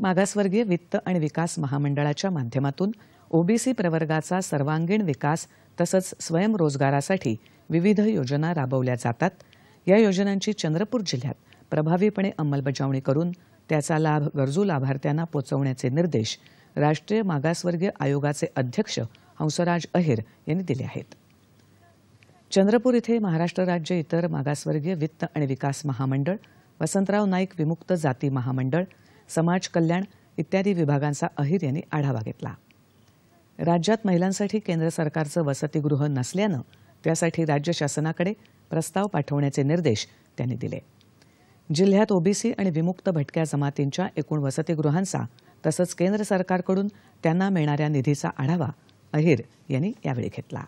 मागासवर्गीय वित्त आणि विकास महामंडळाच्या माध्यमातून ओबीसी प्रवर्गाचा सर्वांगीण विकास तसंच स्वयंरोजगारासाठी विविध योजना राबवल्या जातात या योजनांची चंद्रपूर जिल्ह्यात प्रभावीपणे अंमलबजावणी करून त्याचा लाभ गरजू लाभार्थ्यांना पोचवण्याचे निर्देश राष्ट्रीय मागासवर्गीय आयोगाचे अध्यक्ष हंसराज अहिर यांनी दिले आहेत चंद्रपूर इथे महाराष्ट्र राज्य इतर मागासवर्गीय वित्त आणि विकास महामंडळ वसंतराव नाईक विमुक्त जाती महामंडळ समाज कल्याण इत्यादी विभागांचा अहिर यांनी आढावा घेतला राज्यात महिलांसाठी केंद्र सरकारचं वसतिगृह नसल्यानं त्यासाठी राज्य शासनाकडे प्रस्ताव पाठवण्याचे निर्देश त्यांनी दिले जिल्ह्यात ओबीसी आणि विमुक्त भटक्या जमातींच्या एकूण वसतिगृहांचा तसंच केंद्र सरकारकडून त्यांना मिळणाऱ्या निधीचा आढावा अहिर यांनी यावेळी घेतला